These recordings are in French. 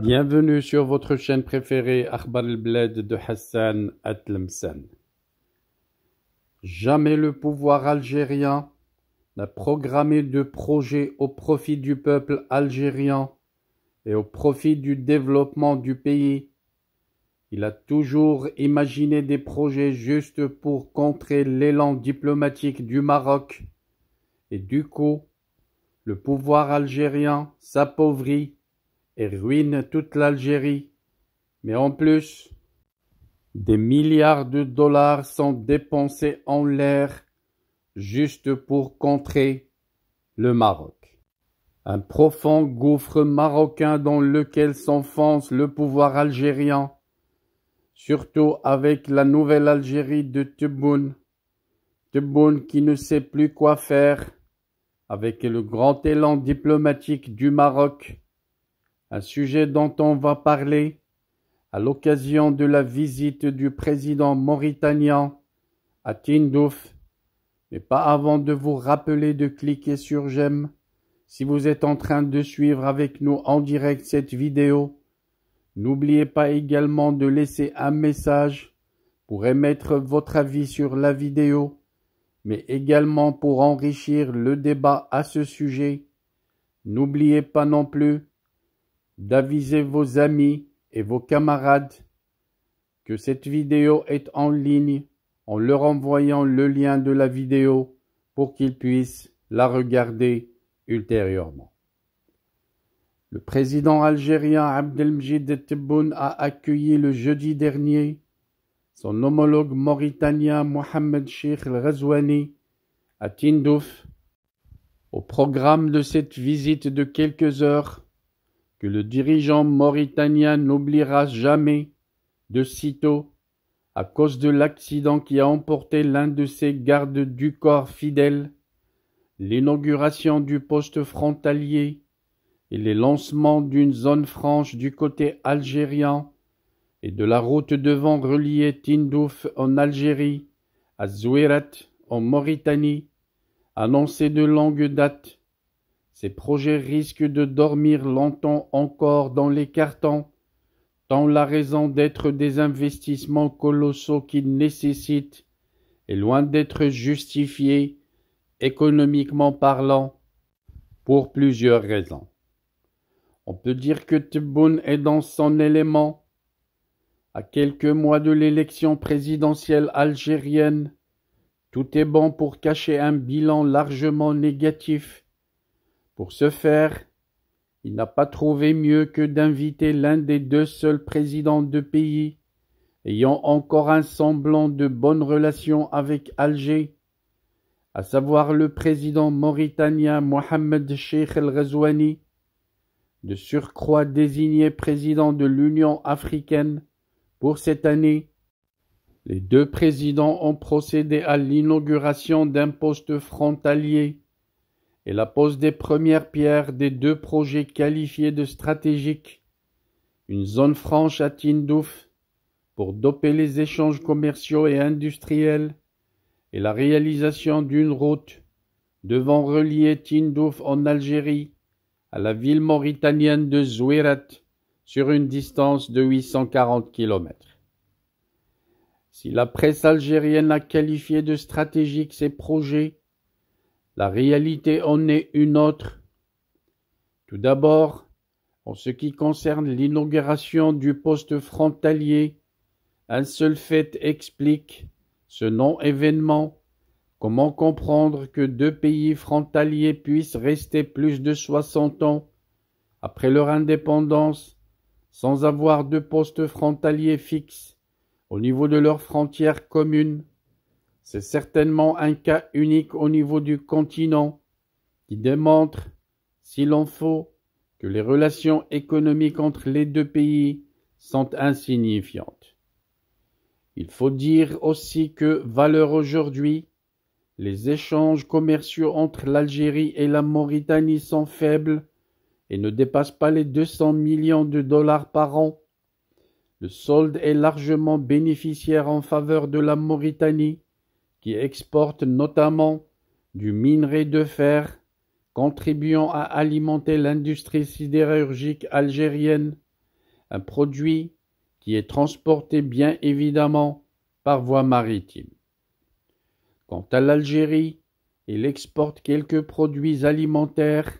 Bienvenue sur votre chaîne préférée Akhbar el-Bled de Hassan Atlemsen. Jamais le pouvoir algérien n'a programmé de projet au profit du peuple algérien et au profit du développement du pays. Il a toujours imaginé des projets juste pour contrer l'élan diplomatique du Maroc. Et du coup, le pouvoir algérien s'appauvrit et ruine toute l'Algérie. Mais en plus, des milliards de dollars sont dépensés en l'air juste pour contrer le Maroc. Un profond gouffre marocain dans lequel s'enfonce le pouvoir algérien, surtout avec la nouvelle Algérie de Tebboune. Tebboune qui ne sait plus quoi faire avec le grand élan diplomatique du Maroc un sujet dont on va parler à l'occasion de la visite du président mauritanien à Tindouf, mais pas avant de vous rappeler de cliquer sur j'aime si vous êtes en train de suivre avec nous en direct cette vidéo. N'oubliez pas également de laisser un message pour émettre votre avis sur la vidéo, mais également pour enrichir le débat à ce sujet. N'oubliez pas non plus d'aviser vos amis et vos camarades que cette vidéo est en ligne en leur envoyant le lien de la vidéo pour qu'ils puissent la regarder ultérieurement. Le président algérien Abdelmjid Tebboune a accueilli le jeudi dernier son homologue mauritanien Mohamed Sheikh El à Tindouf. Au programme de cette visite de quelques heures, que le dirigeant mauritanien n'oubliera jamais, de sitôt, à cause de l'accident qui a emporté l'un de ses gardes du corps fidèles, l'inauguration du poste frontalier et les lancements d'une zone franche du côté algérien et de la route devant reliée Tindouf en Algérie à Zouirat en Mauritanie, annoncée de longue date ces projets risquent de dormir longtemps encore dans les cartons, tant la raison d'être des investissements colossaux qu'ils nécessitent est loin d'être justifiée économiquement parlant, pour plusieurs raisons. On peut dire que Tebboune est dans son élément. À quelques mois de l'élection présidentielle algérienne, tout est bon pour cacher un bilan largement négatif pour ce faire, il n'a pas trouvé mieux que d'inviter l'un des deux seuls présidents de pays ayant encore un semblant de bonnes relations avec Alger, à savoir le président mauritanien Mohamed Sheikh El Ghazouani, de surcroît désigné président de l'Union africaine pour cette année. Les deux présidents ont procédé à l'inauguration d'un poste frontalier et la pose des premières pierres des deux projets qualifiés de stratégiques, une zone franche à Tindouf pour doper les échanges commerciaux et industriels, et la réalisation d'une route devant relier Tindouf en Algérie à la ville mauritanienne de Zouirat sur une distance de 840 km. Si la presse algérienne a qualifié de stratégique ces projets, la réalité en est une autre. Tout d'abord, en ce qui concerne l'inauguration du poste frontalier, un seul fait explique ce non-événement. Comment comprendre que deux pays frontaliers puissent rester plus de soixante ans après leur indépendance sans avoir de poste frontalier fixe au niveau de leurs frontières communes c'est certainement un cas unique au niveau du continent qui démontre, s'il en faut, que les relations économiques entre les deux pays sont insignifiantes. Il faut dire aussi que, valeur aujourd'hui, les échanges commerciaux entre l'Algérie et la Mauritanie sont faibles et ne dépassent pas les 200 millions de dollars par an. Le solde est largement bénéficiaire en faveur de la Mauritanie qui exporte notamment du minerai de fer, contribuant à alimenter l'industrie sidérurgique algérienne, un produit qui est transporté bien évidemment par voie maritime. Quant à l'Algérie, elle exporte quelques produits alimentaires,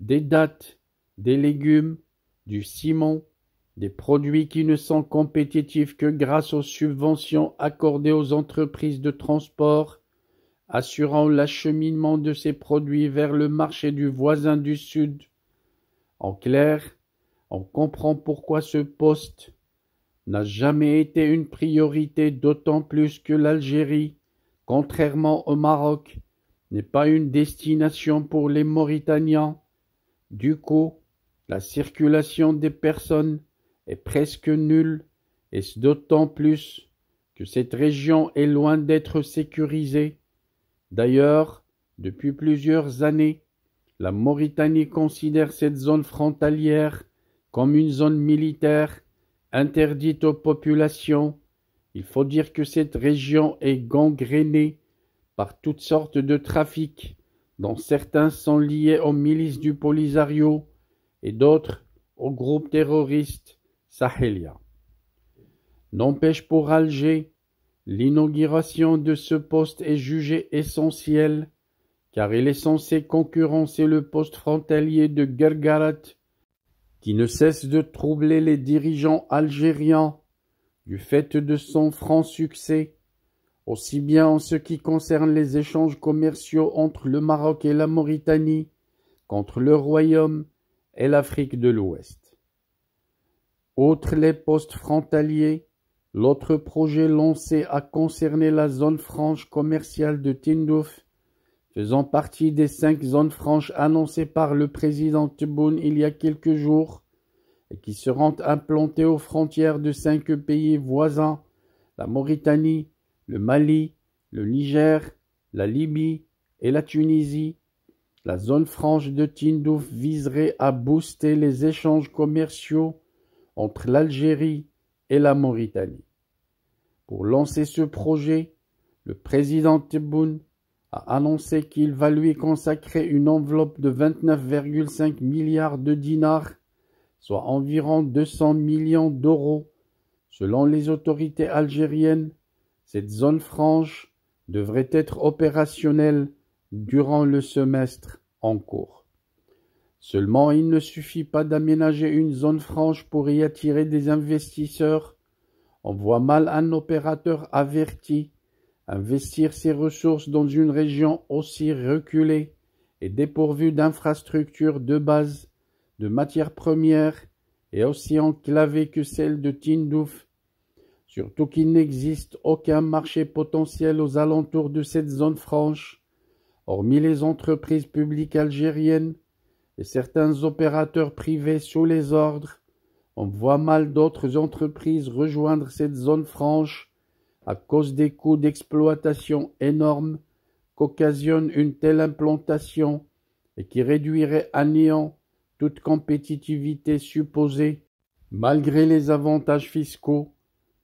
des dattes, des légumes, du ciment, des produits qui ne sont compétitifs que grâce aux subventions accordées aux entreprises de transport, assurant l'acheminement de ces produits vers le marché du voisin du Sud. En clair, on comprend pourquoi ce poste n'a jamais été une priorité, d'autant plus que l'Algérie, contrairement au Maroc, n'est pas une destination pour les Mauritaniens. Du coup, la circulation des personnes est presque nulle, et d'autant plus que cette région est loin d'être sécurisée. D'ailleurs, depuis plusieurs années, la Mauritanie considère cette zone frontalière comme une zone militaire interdite aux populations. Il faut dire que cette région est gangrénée par toutes sortes de trafics, dont certains sont liés aux milices du Polisario et d'autres aux groupes terroristes. Sahelia N'empêche pour Alger, l'inauguration de ce poste est jugée essentielle car il est censé concurrencer le poste frontalier de Gergarat, qui ne cesse de troubler les dirigeants algériens du fait de son franc succès, aussi bien en ce qui concerne les échanges commerciaux entre le Maroc et la Mauritanie, qu'entre le Royaume et l'Afrique de l'Ouest. Autre les postes frontaliers, l'autre projet lancé a concerné la zone franche commerciale de Tindouf, faisant partie des cinq zones franches annoncées par le président Tebboune il y a quelques jours et qui seront implantées aux frontières de cinq pays voisins, la Mauritanie, le Mali, le Niger, la Libye et la Tunisie. La zone franche de Tindouf viserait à booster les échanges commerciaux entre l'Algérie et la Mauritanie. Pour lancer ce projet, le président Tebboune a annoncé qu'il va lui consacrer une enveloppe de 29,5 milliards de dinars, soit environ 200 millions d'euros. Selon les autorités algériennes, cette zone franche devrait être opérationnelle durant le semestre en cours. Seulement, il ne suffit pas d'aménager une zone franche pour y attirer des investisseurs. On voit mal un opérateur averti investir ses ressources dans une région aussi reculée et dépourvue d'infrastructures de base, de matières premières et aussi enclavée que celle de Tindouf, surtout qu'il n'existe aucun marché potentiel aux alentours de cette zone franche, hormis les entreprises publiques algériennes certains opérateurs privés sous les ordres, on voit mal d'autres entreprises rejoindre cette zone franche à cause des coûts d'exploitation énormes qu'occasionne une telle implantation et qui réduirait à néant toute compétitivité supposée, malgré les avantages fiscaux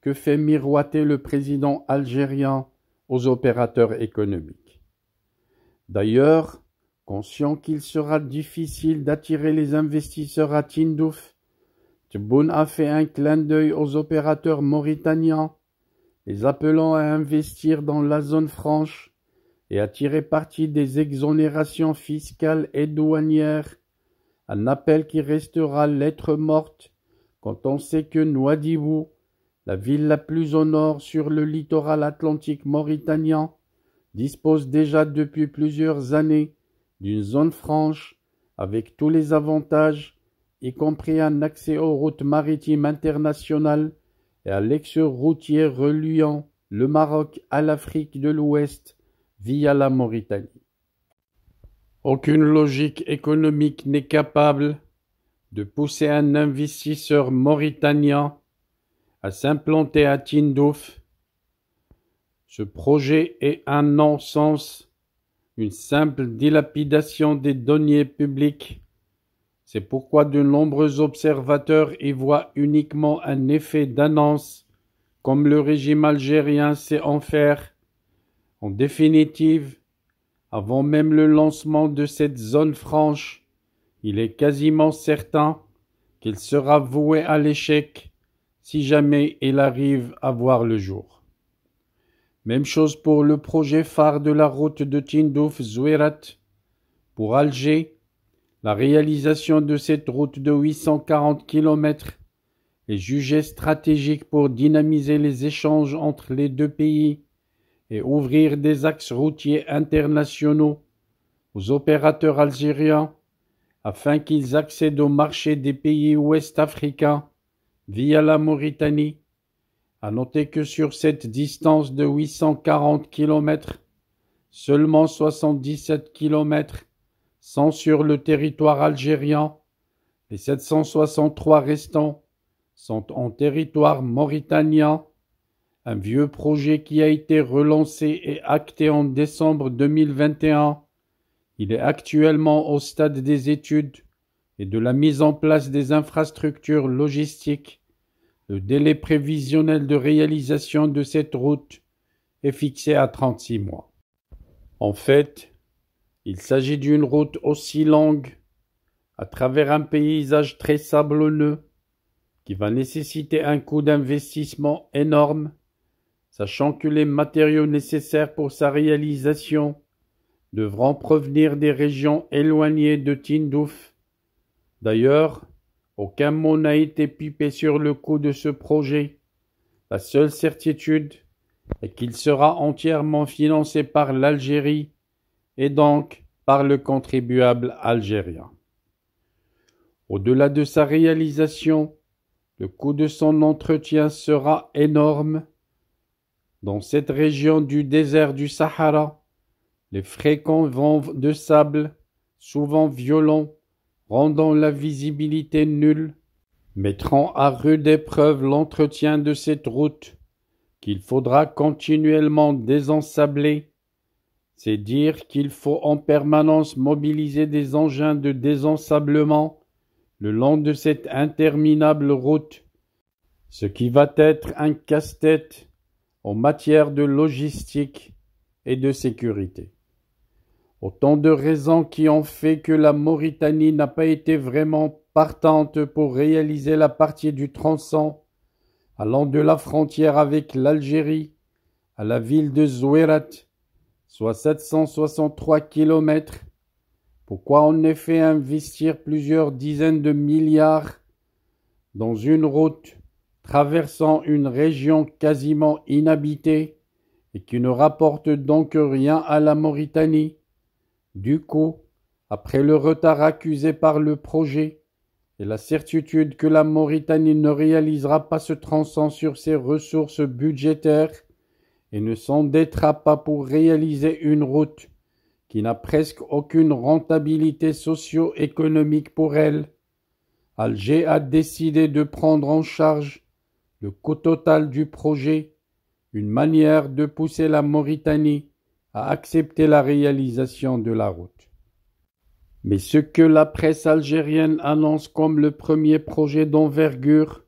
que fait miroiter le président algérien aux opérateurs économiques. D'ailleurs, Conscient qu'il sera difficile d'attirer les investisseurs à Tindouf, Tebboune a fait un clin d'œil aux opérateurs mauritaniens, les appelant à investir dans la zone franche et à tirer parti des exonérations fiscales et douanières, un appel qui restera lettre morte quand on sait que Nouadhibou, la ville la plus au nord sur le littoral atlantique mauritanien, dispose déjà depuis plusieurs années d'une zone franche avec tous les avantages, y compris un accès aux routes maritimes internationales et à l'exur routier reliant le Maroc à l'Afrique de l'Ouest via la Mauritanie. Aucune logique économique n'est capable de pousser un investisseur mauritanien à s'implanter à Tindouf. Ce projet est un non-sens une simple dilapidation des deniers publics. C'est pourquoi de nombreux observateurs y voient uniquement un effet d'annonce, comme le régime algérien sait en faire. En définitive, avant même le lancement de cette zone franche, il est quasiment certain qu'il sera voué à l'échec si jamais il arrive à voir le jour. Même chose pour le projet phare de la route de Tindouf-Zouerat. Pour Alger, la réalisation de cette route de 840 km est jugée stratégique pour dynamiser les échanges entre les deux pays et ouvrir des axes routiers internationaux aux opérateurs algériens afin qu'ils accèdent au marché des pays ouest africains via la Mauritanie. À noter que sur cette distance de 840 km, seulement 77 km sont sur le territoire algérien. Les 763 restants sont en territoire mauritanien, un vieux projet qui a été relancé et acté en décembre 2021. Il est actuellement au stade des études et de la mise en place des infrastructures logistiques le délai prévisionnel de réalisation de cette route est fixé à 36 mois. En fait, il s'agit d'une route aussi longue, à travers un paysage très sablonneux, qui va nécessiter un coût d'investissement énorme, sachant que les matériaux nécessaires pour sa réalisation devront provenir des régions éloignées de Tindouf. D'ailleurs, aucun mot n'a été pipé sur le coût de ce projet. La seule certitude est qu'il sera entièrement financé par l'Algérie et donc par le contribuable algérien. Au-delà de sa réalisation, le coût de son entretien sera énorme. Dans cette région du désert du Sahara, les fréquents vents de sable, souvent violents, rendant la visibilité nulle, mettront à rude épreuve l'entretien de cette route, qu'il faudra continuellement désensabler, c'est dire qu'il faut en permanence mobiliser des engins de désensablement le long de cette interminable route, ce qui va être un casse-tête en matière de logistique et de sécurité. Autant de raisons qui ont fait que la Mauritanie n'a pas été vraiment partante pour réaliser la partie du tronçon allant de la frontière avec l'Algérie à la ville de Zouérat, soit 763 kilomètres. Pourquoi en effet investir plusieurs dizaines de milliards dans une route traversant une région quasiment inhabitée et qui ne rapporte donc rien à la Mauritanie du coup, après le retard accusé par le projet et la certitude que la Mauritanie ne réalisera pas ce transcend sur ses ressources budgétaires et ne s'endettera pas pour réaliser une route qui n'a presque aucune rentabilité socio-économique pour elle, Alger a décidé de prendre en charge le coût total du projet, une manière de pousser la Mauritanie à accepter la réalisation de la route. Mais ce que la presse algérienne annonce comme le premier projet d'envergure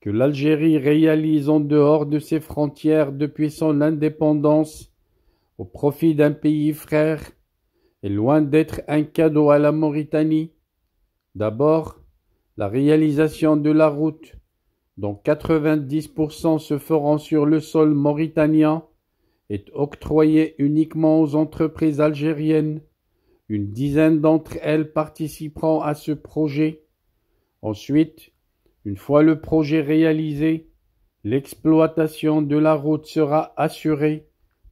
que l'Algérie réalise en dehors de ses frontières depuis son indépendance au profit d'un pays frère est loin d'être un cadeau à la Mauritanie. D'abord, la réalisation de la route, dont 90% se feront sur le sol mauritanien, est octroyée uniquement aux entreprises algériennes, une dizaine d'entre elles participeront à ce projet. Ensuite, une fois le projet réalisé, l'exploitation de la route sera assurée,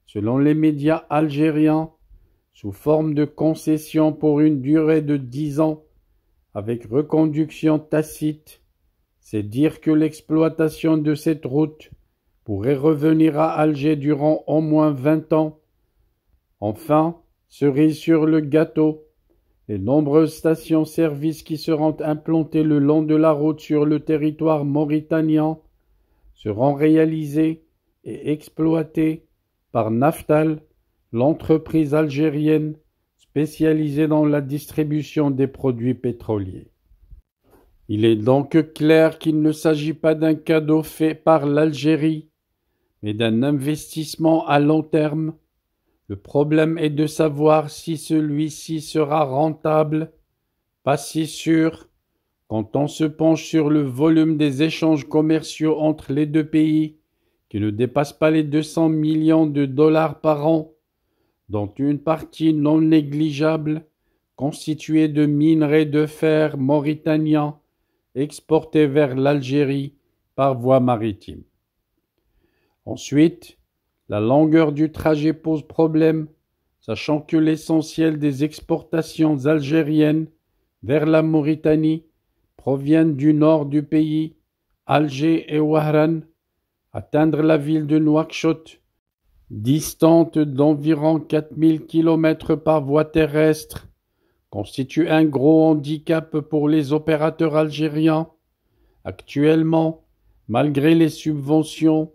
selon les médias algériens, sous forme de concession pour une durée de dix ans, avec reconduction tacite. C'est dire que l'exploitation de cette route pourrait revenir à Alger durant au moins vingt ans. Enfin, cerise sur le gâteau, les nombreuses stations services qui seront implantées le long de la route sur le territoire mauritanien seront réalisées et exploitées par Naftal, l'entreprise algérienne spécialisée dans la distribution des produits pétroliers. Il est donc clair qu'il ne s'agit pas d'un cadeau fait par l'Algérie, et d'un investissement à long terme. Le problème est de savoir si celui-ci sera rentable. Pas si sûr. Quand on se penche sur le volume des échanges commerciaux entre les deux pays, qui ne dépasse pas les 200 millions de dollars par an, dont une partie non négligeable constituée de minerais de fer mauritaniens exportés vers l'Algérie par voie maritime. Ensuite, la longueur du trajet pose problème, sachant que l'essentiel des exportations algériennes vers la Mauritanie proviennent du nord du pays, Alger et Ouahran. Atteindre la ville de Nouakchott, distante d'environ 4000 km par voie terrestre, constitue un gros handicap pour les opérateurs algériens. Actuellement, malgré les subventions,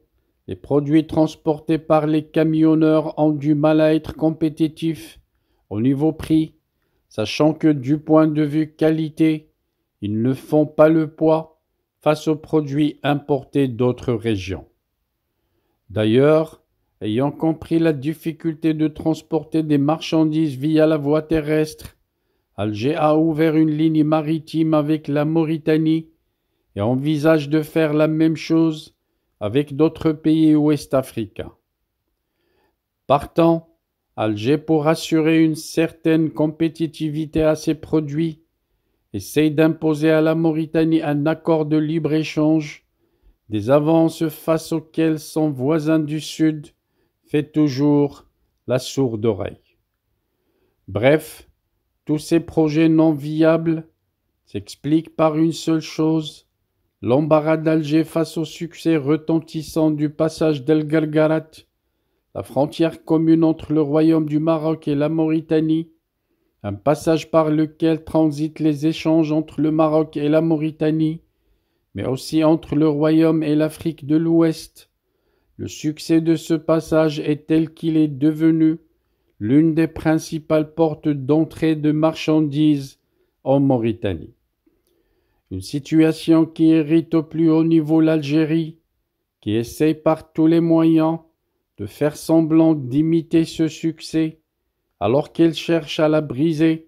les produits transportés par les camionneurs ont du mal à être compétitifs au niveau prix, sachant que du point de vue qualité, ils ne font pas le poids face aux produits importés d'autres régions. D'ailleurs, ayant compris la difficulté de transporter des marchandises via la voie terrestre, Alger a ouvert une ligne maritime avec la Mauritanie et envisage de faire la même chose avec d'autres pays ouest-africains. Partant, Alger, pour assurer une certaine compétitivité à ses produits, essaye d'imposer à la Mauritanie un accord de libre-échange, des avances face auxquelles son voisin du Sud fait toujours la sourde oreille. Bref, tous ces projets non viables s'expliquent par une seule chose, L'embarras d'Alger face au succès retentissant du passage d'El Gargarat, la frontière commune entre le royaume du Maroc et la Mauritanie, un passage par lequel transitent les échanges entre le Maroc et la Mauritanie, mais aussi entre le royaume et l'Afrique de l'Ouest. Le succès de ce passage est tel qu'il est devenu l'une des principales portes d'entrée de marchandises en Mauritanie une situation qui irrite au plus haut niveau l'Algérie, qui essaie par tous les moyens de faire semblant d'imiter ce succès, alors qu'elle cherche à la briser,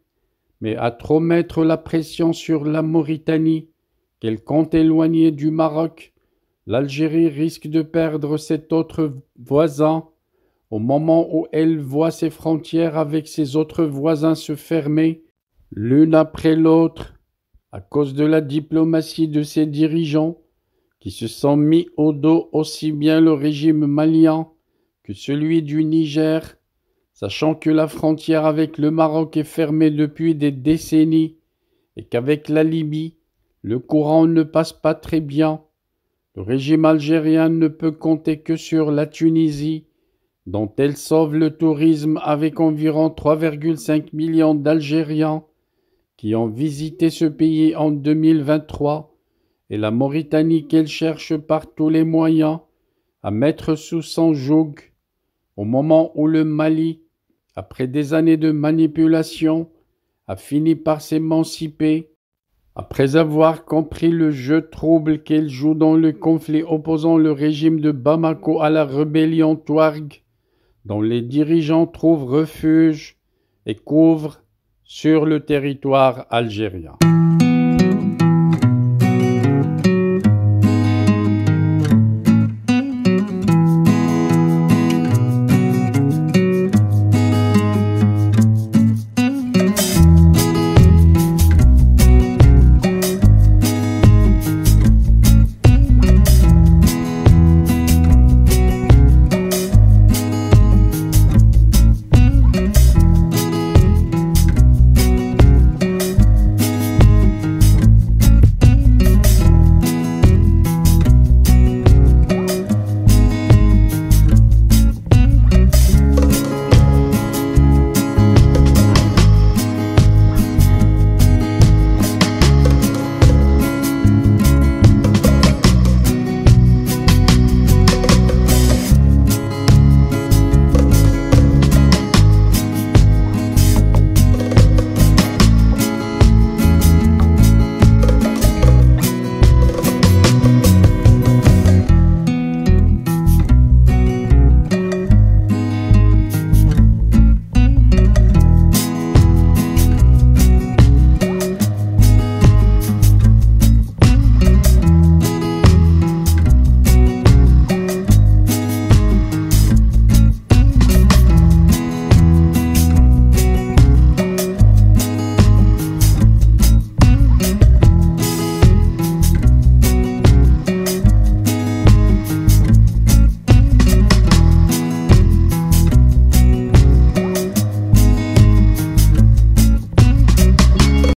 mais à trop mettre la pression sur la Mauritanie, qu'elle compte éloigner du Maroc, l'Algérie risque de perdre cet autre voisin au moment où elle voit ses frontières avec ses autres voisins se fermer l'une après l'autre à cause de la diplomatie de ses dirigeants, qui se sont mis au dos aussi bien le régime malien que celui du Niger, sachant que la frontière avec le Maroc est fermée depuis des décennies et qu'avec la Libye, le courant ne passe pas très bien. Le régime algérien ne peut compter que sur la Tunisie, dont elle sauve le tourisme avec environ 3,5 millions d'Algériens qui ont visité ce pays en 2023 et la Mauritanie qu'elle cherche par tous les moyens à mettre sous son joug, au moment où le Mali, après des années de manipulation, a fini par s'émanciper, après avoir compris le jeu trouble qu'elle joue dans le conflit opposant le régime de Bamako à la rébellion Touareg, dont les dirigeants trouvent refuge et couvrent sur le territoire algérien.